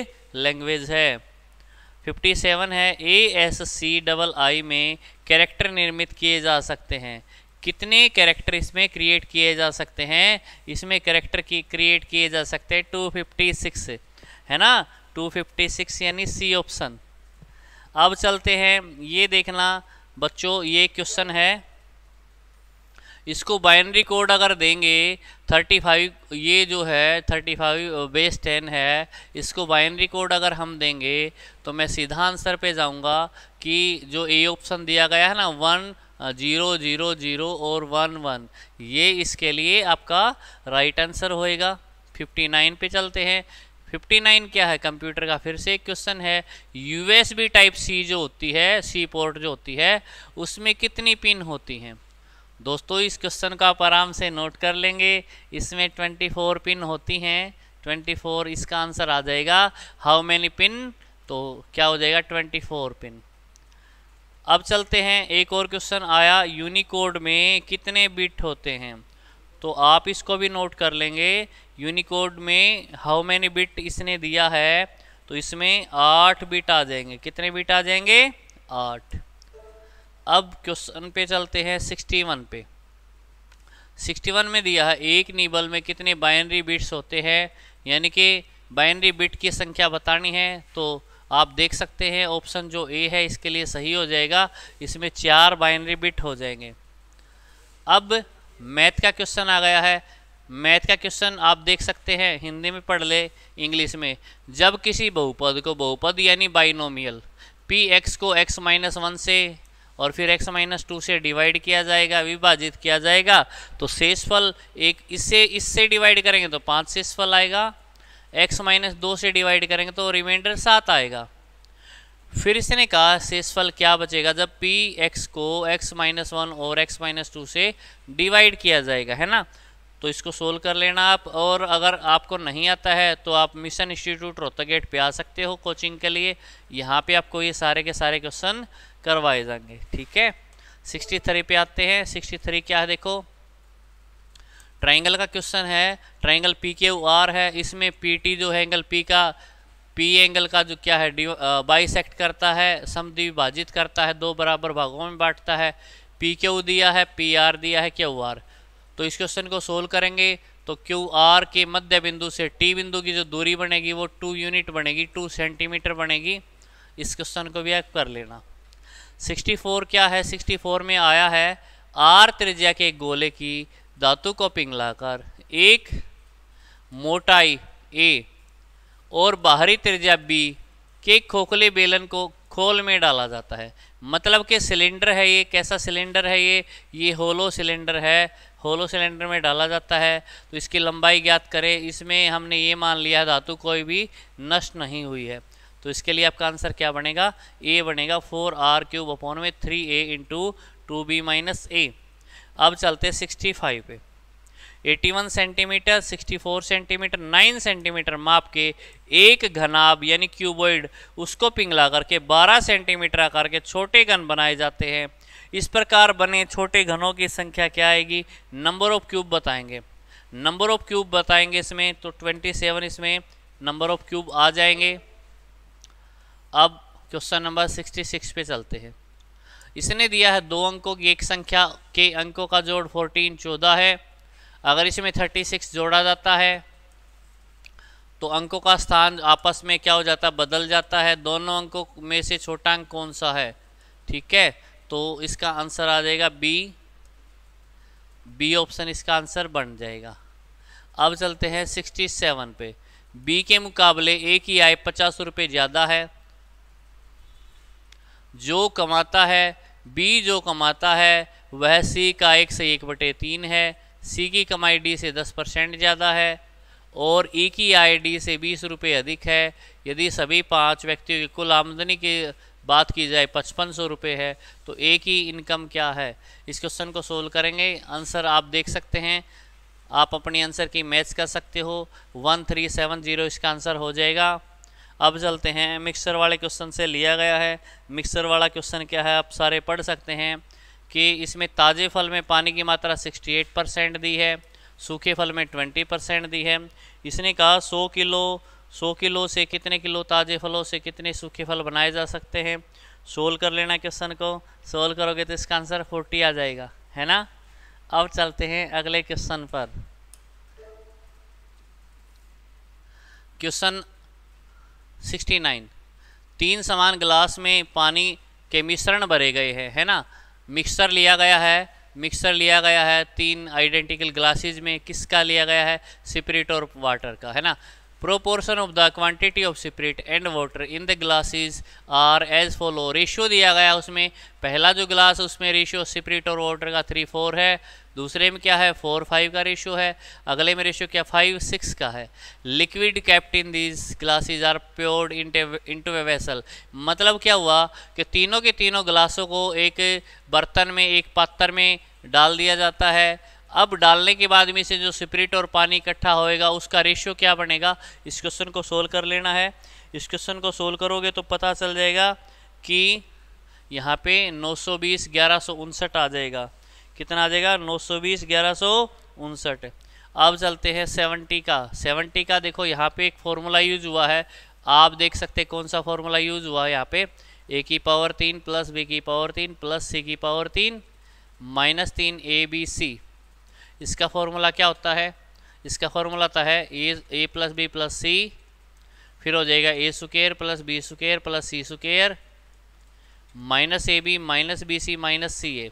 लैंग्वेज है 57 है ए एस सी डबल आई में कैरेक्टर निर्मित किए जा सकते हैं कितने कैरेक्टर इसमें क्रिएट किए जा सकते हैं इसमें कैरेक्टर की क्रिएट किए जा सकते हैं 256 है ना 256 यानी सी ऑप्शन अब चलते हैं ये देखना बच्चों ये क्वेश्चन है इसको बाइनरी कोड अगर देंगे 35 ये जो है 35 बेस 10 है इसको बाइनरी कोड अगर हम देंगे तो मैं सीधा आंसर पे जाऊंगा कि जो ए ऑप्शन दिया गया है ना वन जीरो जीरो जीरो और वन वन ये इसके लिए आपका राइट आंसर होएगा 59 पे चलते हैं 59 क्या है कंप्यूटर का फिर से एक क्वेश्चन है यूएसबी टाइप सी जो होती है सी पोर्ट जो होती है उसमें कितनी पिन होती हैं दोस्तों इस क्वेश्चन को आप आराम से नोट कर लेंगे इसमें 24 पिन होती हैं 24 इसका आंसर आ जाएगा हाउ मैनी पिन तो क्या हो जाएगा 24 पिन अब चलते हैं एक और क्वेश्चन आया यूनिकोड में कितने बिट होते हैं तो आप इसको भी नोट कर लेंगे यूनिकोड में हाउ मैनी बिट इसने दिया है तो इसमें आठ बिट आ जाएंगे कितने बिट आ जाएंगे आठ अब क्वेश्चन पे चलते हैं सिक्सटी वन पे सिक्सटी वन में दिया है एक नीबल में कितने बाइनरी बिट्स होते हैं यानी कि बाइनरी बिट की संख्या बतानी है तो आप देख सकते हैं ऑप्शन जो ए है इसके लिए सही हो जाएगा इसमें चार बाइनरी बिट हो जाएंगे अब मैथ का क्वेश्चन आ गया है मैथ का क्वेश्चन आप देख सकते हैं हिंदी में पढ़ ले इंग्लिश में जब किसी बहुपद को बहुपद यानी बाइनोमियल पी एक्स को एक्स माइनस वन से और फिर एक्स माइनस टू से डिवाइड किया जाएगा विभाजित किया जाएगा तो शेषफल एक इससे इससे डिवाइड करेंगे तो पाँच शेषफल आएगा एक्स माइनस दो से डिवाइड करेंगे तो रिमाइंडर सात आएगा फिर इसने कहा शेषफल क्या बचेगा जब पी एक्स को एक्स माइनस वन और एक्स माइनस टू से डिवाइड किया जाएगा है ना तो इसको सोल्व कर लेना आप और अगर आपको नहीं आता है तो आप मिशन इंस्टीट्यूट गेट पर आ सकते हो कोचिंग के लिए यहाँ पे आपको ये सारे के सारे क्वेश्चन करवाए जाएंगे ठीक है 63 पे आते हैं 63 क्या है देखो ट्राइंगल का क्वेश्चन है ट्राइंगल पी के आर है इसमें पी टी जो है एंगल पी का पी एंगल का जो क्या है बाइसेक्ट करता है समद्विभाजित करता है दो बराबर भागों में बांटता है पी क्यू दिया है पी आर दिया है क्यू आर तो इस क्वेश्चन को सोल्व करेंगे तो क्यू आर के मध्य बिंदु से टी बिंदु की जो दूरी बनेगी वो टू यूनिट बनेगी टू सेंटीमीटर बनेगी इस क्वेश्चन को भी कर लेना 64 क्या है 64 में आया है आर त्रिज्या के गोले की धातु को पिंगलाकर एक मोटाई ए और बाहरी त्रिज्या बी के खोखले बेलन को खोल में डाला जाता है मतलब कि सिलेंडर है ये कैसा सिलेंडर है ये ये होलो सिलेंडर है होलो सिलेंडर में डाला जाता है तो इसकी लंबाई ज्ञात करें इसमें हमने ये मान लिया धातु कोई भी नष्ट नहीं हुई है तो इसके लिए आपका आंसर क्या बनेगा ए बनेगा फोर आर क्यूब अपॉन में three A into two B minus A अब चलते सिक्सटी फाइव पे 81 सेंटीमीटर 64 सेंटीमीटर 9 सेंटीमीटर माप के एक घनाब यानी क्यूबॉइड उसको पिंगला करके 12 सेंटीमीटर आकार के छोटे घन बनाए जाते हैं इस प्रकार बने छोटे घनों की संख्या क्या आएगी नंबर ऑफ क्यूब बताएंगे नंबर ऑफ क्यूब बताएंगे इसमें तो 27 इसमें नंबर ऑफ क्यूब आ जाएंगे अब क्वेश्चन नंबर 66 पे चलते हैं इसने दिया है दो अंकों की एक संख्या के अंकों का जोड़ 14 14 है अगर इसमें 36 जोड़ा जाता है तो अंकों का स्थान आपस में क्या हो जाता है बदल जाता है दोनों अंकों में से छोटा अंक कौन सा है ठीक है तो इसका आंसर आ जाएगा बी बी ऑप्शन इसका आंसर बन जाएगा अब चलते हैं 67 पे बी के मुकाबले ए की आय पचास रुपये ज़्यादा है जो कमाता है बी जो कमाता है वह सी का एक से एक बटे तीन है सी की कमाई डी से 10 परसेंट ज़्यादा है और ई e की आई डी से बीस रुपये अधिक है यदि सभी पांच व्यक्तियों की कुल आमदनी की बात की जाए पचपन सौ रुपये है तो ए की इनकम क्या है इस क्वेश्चन को सोल्व करेंगे आंसर आप देख सकते हैं आप अपनी आंसर की मैच कर सकते हो वन थ्री सेवन ज़ीरो इसका आंसर हो जाएगा अब चलते हैं मिक्सर वाले क्वेश्चन से लिया गया है मिक्सर वाला क्वेश्चन क्या है आप सारे पढ़ सकते हैं कि इसमें ताज़े फल में पानी की मात्रा 68 परसेंट दी है सूखे फल में 20 परसेंट दी है इसने कहा 100 किलो 100 किलो से कितने किलो ताज़े फलों से कितने सूखे फल बनाए जा सकते हैं सोल्व कर लेना क्वेश्चन को सोल्व करोगे तो इसका आंसर फोर्टी आ जाएगा है ना अब चलते हैं अगले क्वेश्चन पर क्वेश्चन 69 तीन समान ग्लास में पानी के मिश्रण भरे गए हैं है ना मिक्सर लिया गया है मिक्सर लिया गया है तीन आइडेंटिकल ग्लासेज में किसका लिया गया है सिपरेट और वाटर का है ना proportion of the quantity of spirit and water in the glasses are as follow ratio दिया गया उसमें पहला जो ग्लास उसमें रेशियो स्प्रिट और वाटर का थ्री फोर है दूसरे में क्या है फोर फाइव का रेशियो है अगले में रेशियो क्या फाइव सिक्स का है liquid kept in these glasses are poured into vessel मतलब क्या हुआ कि तीनों के तीनों ग्लासों को एक बर्तन में एक पात्र में डाल दिया जाता है अब डालने के बाद में से जो स्प्रिट और पानी इकट्ठा होएगा उसका रेशियो क्या बनेगा इस क्वेश्चन को सोल्व कर लेना है इस क्वेश्चन को सोल्व करोगे तो पता चल जाएगा कि यहाँ पे 920 ग्यारह आ जाएगा कितना आ जाएगा 920 ग्यारह अब चलते हैं 70 का 70 का देखो यहाँ पे एक फॉर्मूला यूज हुआ है आप देख सकते कौन सा फॉर्मूला यूज हुआ है यहाँ पे ए की पावर तीन प्लस बी की पावर तीन प्लस सी की पावर तीन माइनस तीन ए बी सी इसका फॉर्मूला क्या होता है इसका फॉर्मूला आता है A A plus B plus C फिर हो जाएगा A square plus B square plus C square minus A B minus B C minus C A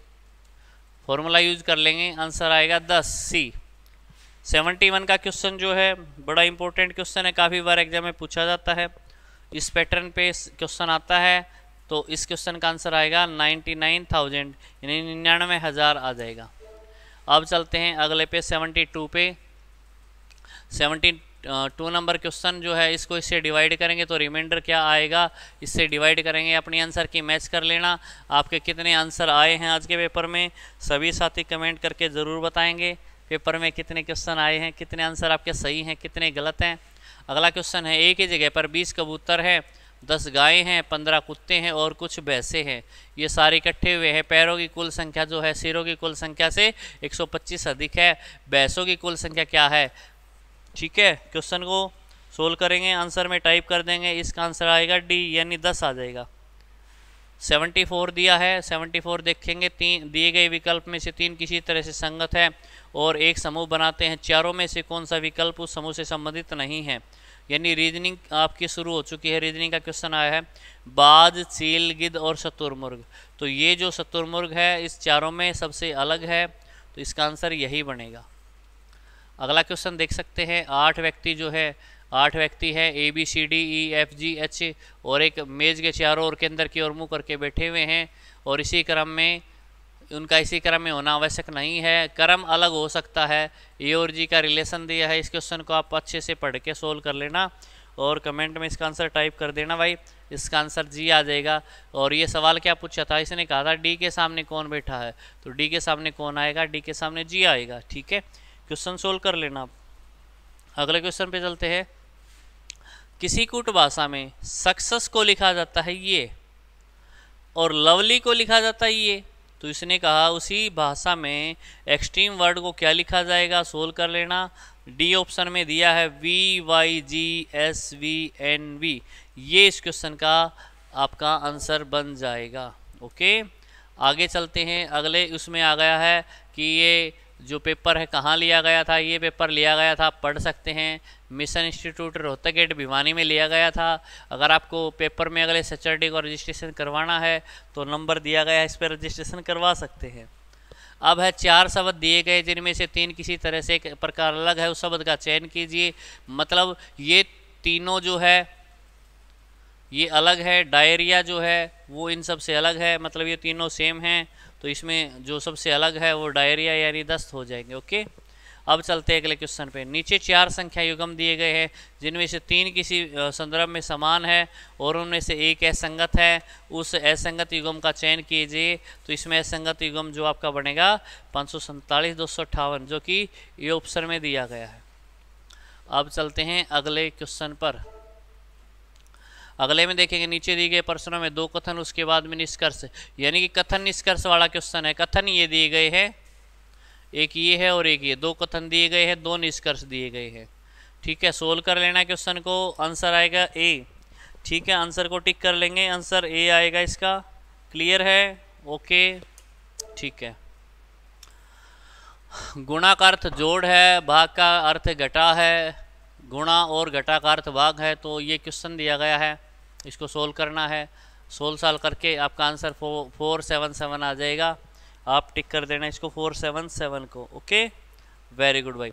formula use कर लेंगे आंसर आएगा दस सी सेवेंटी वन का क्वेश्चन जो है बड़ा इंपॉर्टेंट क्वेश्चन है काफ़ी बार एग्जाम में पूछा जाता है इस पैटर्न पे क्वेश्चन आता है तो इस क्वेश्चन का आंसर आएगा नाइन्टी नाइन थाउजेंड यानी निन्यानवे हज़ार आ जाएगा अब चलते हैं अगले पे 72 पे 72 टू नंबर क्वेश्चन जो है इसको इससे डिवाइड करेंगे तो रिमाइंडर क्या आएगा इससे डिवाइड करेंगे अपनी आंसर की मैच कर लेना आपके कितने आंसर आए हैं आज के पेपर में सभी साथी कमेंट करके ज़रूर बताएंगे पेपर में कितने क्वेश्चन आए हैं कितने आंसर आपके सही हैं कितने गलत हैं अगला क्वेश्चन है एक ही जगह पर बीस कबूतर है दस गायें हैं पंद्रह कुत्ते हैं और कुछ भैंसे हैं ये सारे इकट्ठे हुए हैं पैरों की कुल संख्या जो है सिरों की कुल संख्या से 125 अधिक है भैंसों की कुल संख्या क्या है ठीक है क्वेश्चन को सोल्व करेंगे आंसर में टाइप कर देंगे इसका आंसर आएगा डी यानी दस आ जाएगा 74 दिया है 74 देखेंगे तीन दिए गए विकल्प में से तीन किसी तरह से संगत है और एक समूह बनाते हैं चारों में से कौन सा विकल्प उस समूह से संबंधित नहीं है यानी रीजनिंग आपकी शुरू हो चुकी है रीजनिंग का क्वेश्चन आया है बाद चील गिद्ध और शतुरमुर्ग तो ये जो शतुरमुर्ग है इस चारों में सबसे अलग है तो इसका आंसर यही बनेगा अगला क्वेश्चन देख सकते हैं आठ व्यक्ति जो है आठ व्यक्ति है A B C D E F G H और एक मेज़ के चारों ओर के अंदर की ओर मुँह करके बैठे हुए हैं और इसी क्रम में उनका इसी क्रम में होना आवश्यक नहीं है क्रम अलग हो सकता है ए और जी का रिलेशन दिया है इस क्वेश्चन को आप अच्छे से पढ़ के सोल्व कर लेना और कमेंट में इसका आंसर टाइप कर देना भाई इसका आंसर जी आ जाएगा और ये सवाल क्या पूछा था इसने कहा था डी के सामने कौन बैठा है तो डी के सामने कौन आएगा डी के सामने जी आएगा ठीक है क्वेश्चन सोल्व कर लेना आप अगले क्वेश्चन पे चलते हैं किसी कूट भाषा में सक्सेस को लिखा जाता है ये और लवली को लिखा जाता है ये तो इसने कहा उसी भाषा में एक्सट्रीम वर्ड को क्या लिखा जाएगा सोल्व कर लेना डी ऑप्शन में दिया है V Y G S V N V ये इस क्वेश्चन का आपका आंसर बन जाएगा ओके आगे चलते हैं अगले उसमें आ गया है कि ये जो पेपर है कहाँ लिया गया था ये पेपर लिया गया था आप पढ़ सकते हैं मिशन इंस्टीट्यूट गेट भिवानी में लिया गया था अगर आपको पेपर में अगले सैटरडे को रजिस्ट्रेशन करवाना है तो नंबर दिया गया है इस पर रजिस्ट्रेशन करवा सकते हैं अब है चार शब्द दिए गए जिनमें से तीन किसी तरह से एक प्रकार अलग है उस शब्द का चयन कीजिए मतलब ये तीनों जो है ये अलग है डायरिया जो है वो इन सब से अलग है मतलब ये तीनों सेम हैं तो इसमें जो सबसे अलग है वो डायरिया यानी दस्त हो जाएंगे ओके अब चलते हैं अगले क्वेश्चन पे नीचे चार संख्या युगम दिए गए हैं जिनमें से तीन किसी संदर्भ में समान है और उनमें से एक असंगत है उस असंगत युगम का चयन कीजिए तो इसमें असंगत युगम जो आपका बनेगा पाँच सौ जो कि ये ऑप्शन में दिया गया है अब चलते हैं अगले क्वेश्चन पर अगले में देखेंगे नीचे दिए गए प्रश्नों में दो कथन उसके बाद में निष्कर्ष यानी कि कथन निष्कर्ष वाला क्वेश्चन है कथन ये दिए गए हैं एक ये है और एक ये दो कथन दिए गए हैं दो निष्कर्ष दिए गए हैं ठीक है सोल्व कर लेना क्वेश्चन को आंसर आएगा ए ठीक है आंसर को टिक कर लेंगे आंसर ए आएगा इसका क्लियर है ओके ठीक है गुणा का अर्थ जोड़ है भाग का अर्थ घटा है गुणा और घटा का अर्थ भाग है तो ये क्वेश्चन दिया गया है इसको सोल्व करना है सोल्व साल करके आपका आंसर फो, फोर सेवन सेवन आ जाएगा आप टिक कर देना इसको फोर सेवन सेवन को ओके वेरी गुड भाई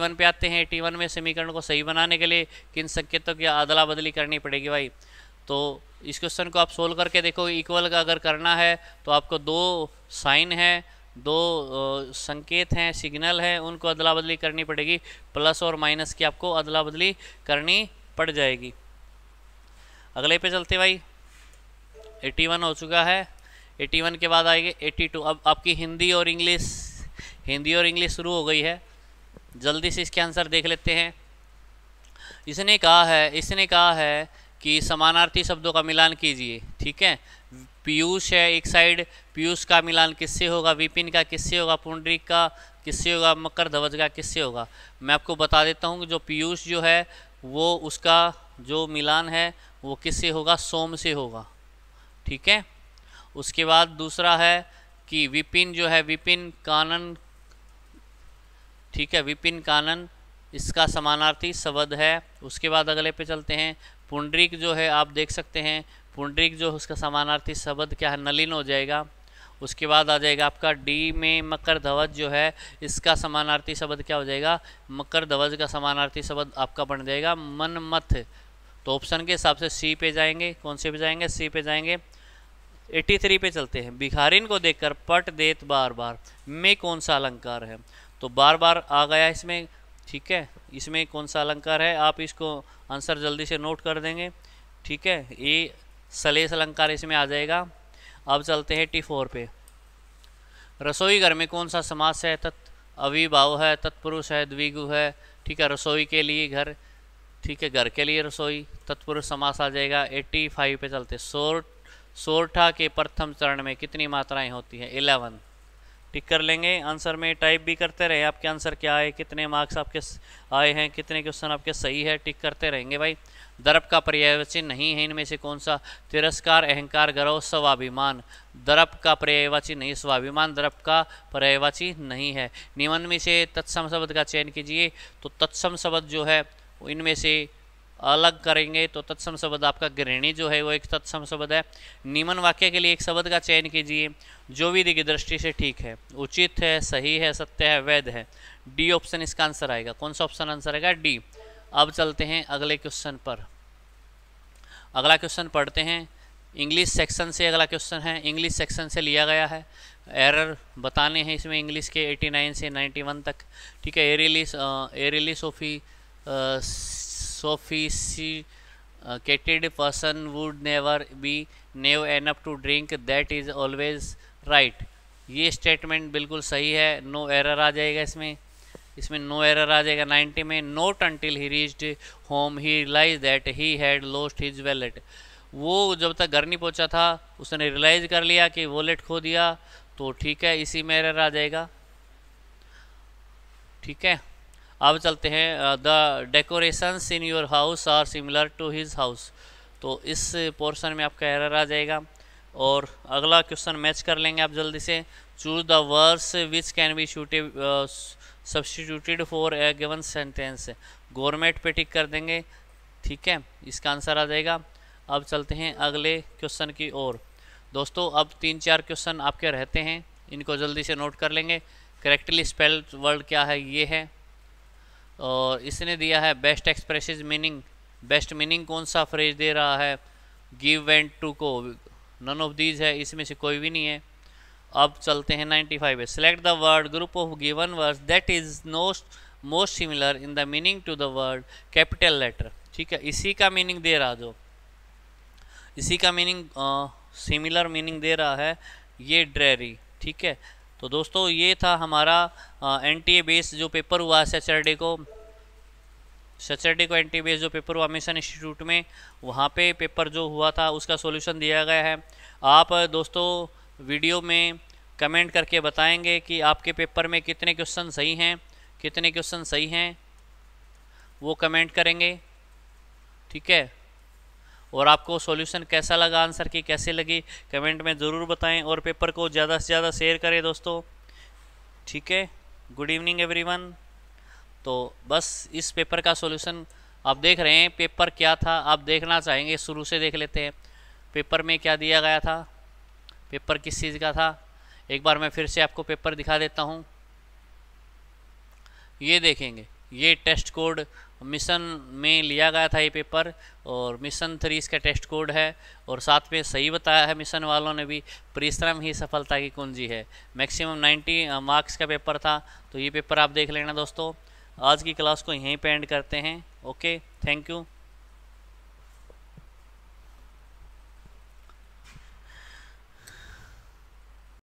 वन पे आते हैं एट्टी वन में समीकरण को सही बनाने के लिए किन संकेतों की अदला बदली करनी पड़ेगी भाई तो इस क्वेश्चन को आप सोल्व करके देखो इक्वल का अगर करना है तो आपको दो साइन है दो संकेत हैं सिग्नल हैं उनको अदला बदली करनी पड़ेगी प्लस और माइनस की आपको अदला बदली करनी पड़ जाएगी अगले पे चलते भाई 81 हो चुका है 81 के बाद आएगी 82 अब आपकी हिंदी और इंग्लिश हिंदी और इंग्लिश शुरू हो गई है जल्दी से इसके आंसर देख लेते हैं इसने कहा है इसने कहा है कि समानार्थी शब्दों का मिलान कीजिए ठीक है पीयूष है एक साइड पीयूष का मिलान किससे होगा विपिन का किससे होगा पुंडरीक का किससे होगा मकर ध्वज का किससे होगा मैं आपको बता देता हूँ कि जो पीयूष जो है वो उसका जो मिलान है वो किससे होगा सोम से होगा ठीक है उसके बाद दूसरा है कि विपिन जो है विपिन कानन ठीक है विपिन कानन इसका समानार्थी शब्द है उसके बाद अगले पे चलते हैं पुंडरिक जो है आप देख सकते हैं पुंडरिक जो है उसका समानार्थी शब्द क्या है नलिन हो जाएगा उसके बाद आ जाएगा आपका डी में मकर ध्वज जो है इसका समानार्थी शब्द क्या हो जाएगा मकर ध्वज का समानार्थी शब्द आपका बन जाएगा मनमथ तो ऑप्शन के हिसाब से सी पे जाएंगे कौन से पे जाएंगे सी पे जाएंगे 83 पे चलते हैं बिखारिन को देखकर पट देत बार बार में कौन सा अलंकार है तो बार बार आ गया इसमें ठीक है इसमें कौन सा अलंकार है आप इसको आंसर जल्दी से नोट कर देंगे ठीक है ये सलेस अलंकार इसमें आ जाएगा अब चलते हैं टी फोर पे रसोई घर में कौन सा समास है तत् अविभाव है तत्पुरुष है द्विगु है ठीक है रसोई के लिए घर ठीक है घर के लिए रसोई तत्पुरुष समास आ जाएगा 85 पे चलते सोर सोरठा के प्रथम चरण में कितनी मात्राएं होती हैं 11 टिक कर लेंगे आंसर में टाइप भी करते रहे आपके आंसर क्या आए कितने मार्क्स आपके आए हैं कितने क्वेश्चन आपके सही है टिक करते रहेंगे भाई दरप का पर्यायवाची नहीं है इनमें से कौन सा तिरस्कार अहंकार गर्व स्वाभिमान दर्प का पर्यायवाची नहीं स्वाभिमान दर्प का पर्यायवाची नहीं है निम्न में से तत्सम शब्द का चयन कीजिए तो तत्सम शब्द जो है इनमें से अलग करेंगे तो तत्सम शब्द आपका गृहिणी जो है वो एक तत्सम शब्द है निमन वाक्य के लिए एक शब्द का चयन कीजिए जो विधि की दृष्टि से ठीक है उचित है सही है सत्य है वैध है डी ऑप्शन इसका आंसर आएगा कौन सा ऑप्शन आंसर आएगा डी अब चलते हैं अगले क्वेश्चन पर अगला क्वेश्चन पढ़ते हैं इंग्लिश सेक्शन से अगला क्वेश्चन है इंग्लिश सेक्शन से लिया गया है एरर बताने हैं इसमें इंग्लिश के 89 से 91 तक ठीक है एरिलिस एरिलिस ऑफी sophisticated person would never be naive enough to drink that is always right ये स्टेटमेंट बिल्कुल सही है नो एरर आ जाएगा इसमें इसमें नो एरर आ जाएगा 90 में not until he reached home he realise that he had lost his wallet वो जब तक घर नहीं पहुंचा था उसने रियलाइज कर लिया कि वॉलेट खो दिया तो ठीक है इसी में एरर आ जाएगा ठीक है अब चलते हैं the decoration in your house are similar to his house तो इस पोर्शन में आपका एरर आ जाएगा और अगला क्वेश्चन मैच कर लेंगे आप जल्दी से choose the words which can be suitably substituted for a given sentence government पे टिक कर देंगे ठीक है इसका आंसर आ जाएगा अब चलते हैं अगले क्वेश्चन की ओर दोस्तों अब तीन चार क्वेश्चन आपके रहते हैं इनको जल्दी से नोट कर लेंगे करेक्टली स्पेल्ड वर्ड क्या है ये है और इसने दिया है best expresses meaning best meaning कौन सा फ्रेज दे रहा है गिव वेंट टू को नन ऑफ दीज है इसमें से कोई भी नहीं है अब चलते हैं 95 फाइव है select the word group of given word that is most most similar in the meaning to the word capital letter ठीक है इसी का मीनिंग दे रहा जो इसी का मीनिंग सिमिलर मीनिंग दे रहा है ये ड्रेरी ठीक है तो दोस्तों ये था हमारा एन टी ए बेस जो पेपर हुआ सैटरडे को सैटरडे को एन टी बेस जो पेपर हुआ मिशन इंस्टीट्यूट में वहाँ पे पेपर जो हुआ था उसका सॉल्यूशन दिया गया है आप दोस्तों वीडियो में कमेंट करके बताएंगे कि आपके पेपर में कितने क्वेश्चन सही हैं कितने क्वेश्चन सही हैं वो कमेंट करेंगे ठीक है और आपको सॉल्यूशन कैसा लगा आंसर की कैसे लगी कमेंट में ज़रूर बताएं और पेपर को ज़्यादा से ज़्यादा शेयर करें दोस्तों ठीक है गुड इवनिंग एवरीवन तो बस इस पेपर का सॉल्यूशन आप देख रहे हैं पेपर क्या था आप देखना चाहेंगे शुरू से देख लेते हैं पेपर में क्या दिया गया था पेपर किस चीज़ का था एक बार मैं फिर से आपको पेपर दिखा देता हूँ ये देखेंगे ये टेस्ट कोड मिशन में लिया गया था ये पेपर और मिशन थ्री इसका टेस्ट कोड है और साथ में सही बताया है मिशन वालों ने भी परिश्रम ही सफलता की कुंजी है मैक्सिमम 90 मार्क्स का पेपर था तो ये पेपर आप देख लेना दोस्तों आज की क्लास को यहीं पे एंड करते हैं ओके थैंक यू